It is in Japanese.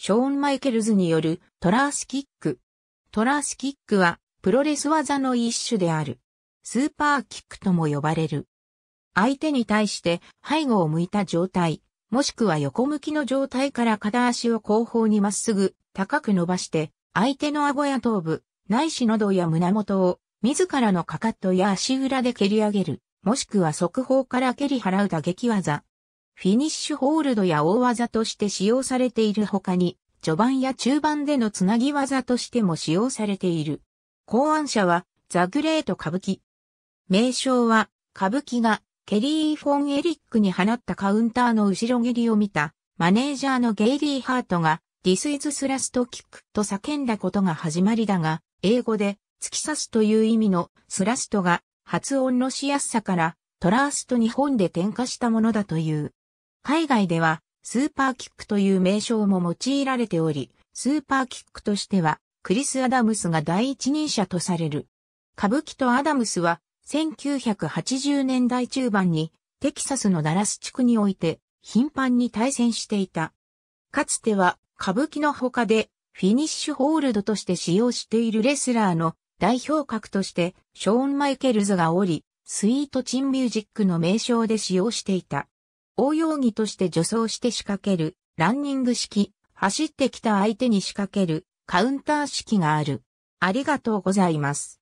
ショーン・マイケルズによるトラースキック。トラースキックはプロレス技の一種である。スーパーキックとも呼ばれる。相手に対して背後を向いた状態、もしくは横向きの状態から片足を後方にまっすぐ高く伸ばして、相手の顎や頭部、ないし喉や胸元を自らのかかとや足裏で蹴り上げる、もしくは速報から蹴り払う打撃技、フィニッシュホールドや大技として使用されている他に、序盤や中盤でのつなぎ技としても使用されている。考案者は、ザ・グレート歌舞伎。名称は、歌舞伎が、ケリー・フォン・エリックに放ったカウンターの後ろ蹴りを見た、マネージャーのゲイリー・ハートが、This is Thrust Kick と叫んだことが始まりだが、英語で、突き刺すという意味のスラストが、発音のしやすさから、トラースト日本で点火したものだという。海外ではスーパーキックという名称も用いられており、スーパーキックとしてはクリス・アダムスが第一人者とされる。歌舞伎とアダムスは1980年代中盤にテキサスのダラス地区において頻繁に対戦していた。かつては歌舞伎の他でフィニッシュホールドとして使用しているレスラーの代表格としてショーン・マイケルズがおり、スイートチンミュージックの名称で使用していた。応用技として助走して仕掛ける、ランニング式、走ってきた相手に仕掛ける、カウンター式がある。ありがとうございます。